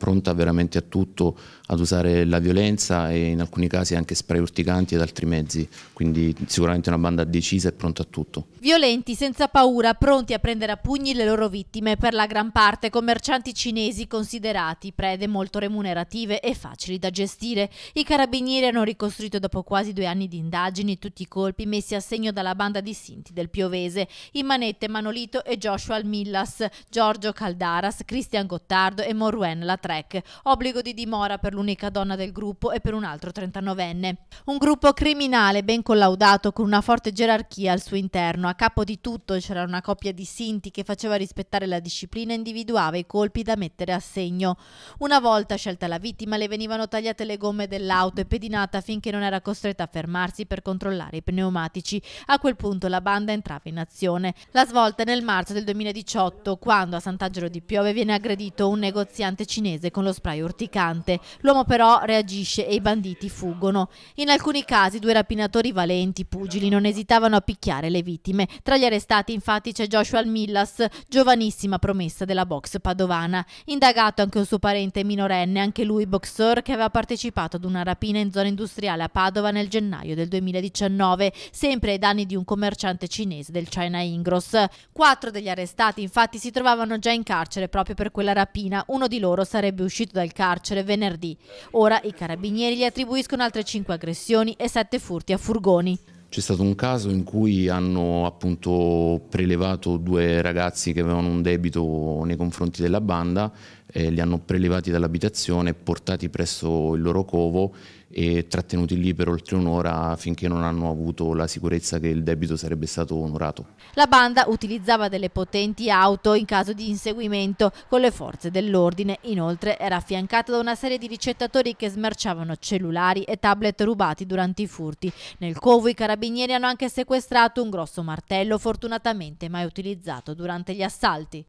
pronta veramente a tutto, ad usare la violenza e in alcuni casi anche spray urticanti ed altri mezzi, quindi sicuramente una banda decisa e pronta a tutto. Violenti, senza paura, pronti a prendere a pugni le loro vittime, per la gran parte commercianti cinesi considerati prede molto remunerative e facili da gestire. I carabinieri hanno ricostruito dopo quasi due anni di indagini tutti i colpi messi a segno dalla banda di Sinti del Piovese, Imanette Manolito e Joshua Millas, Giorgio Caldaras, Cristian Gottardo e Moruen Latrec. Black, obbligo di dimora per l'unica donna del gruppo e per un altro 39enne. Un gruppo criminale ben collaudato con una forte gerarchia al suo interno. A capo di tutto c'era una coppia di sinti che faceva rispettare la disciplina e individuava i colpi da mettere a segno. Una volta scelta la vittima le venivano tagliate le gomme dell'auto e pedinata finché non era costretta a fermarsi per controllare i pneumatici. A quel punto la banda entrava in azione. La svolta è nel marzo del 2018 quando a Sant'Angelo di Piove viene aggredito un negoziante cinese milanese con lo spray urticante. L'uomo però reagisce e i banditi fuggono. In alcuni casi due rapinatori valenti, pugili, non esitavano a picchiare le vittime. Tra gli arrestati infatti c'è Joshua Millas, giovanissima promessa della box padovana. Indagato anche un suo parente minorenne, anche lui boxer, che aveva partecipato ad una rapina in zona industriale a Padova nel gennaio del 2019, sempre ai danni di un commerciante cinese del China Ingross. Quattro degli arrestati infatti si trovavano già in carcere proprio per quella rapina. Uno di loro sarebbe sarebbe uscito dal carcere venerdì. Ora i carabinieri gli attribuiscono altre 5 aggressioni e 7 furti a furgoni. C'è stato un caso in cui hanno appunto prelevato due ragazzi che avevano un debito nei confronti della banda eh, li hanno prelevati dall'abitazione, portati presso il loro covo e trattenuti lì per oltre un'ora finché non hanno avuto la sicurezza che il debito sarebbe stato onorato. La banda utilizzava delle potenti auto in caso di inseguimento con le forze dell'ordine. Inoltre era affiancata da una serie di ricettatori che smerciavano cellulari e tablet rubati durante i furti. Nel covo i carabinieri hanno anche sequestrato un grosso martello fortunatamente mai utilizzato durante gli assalti.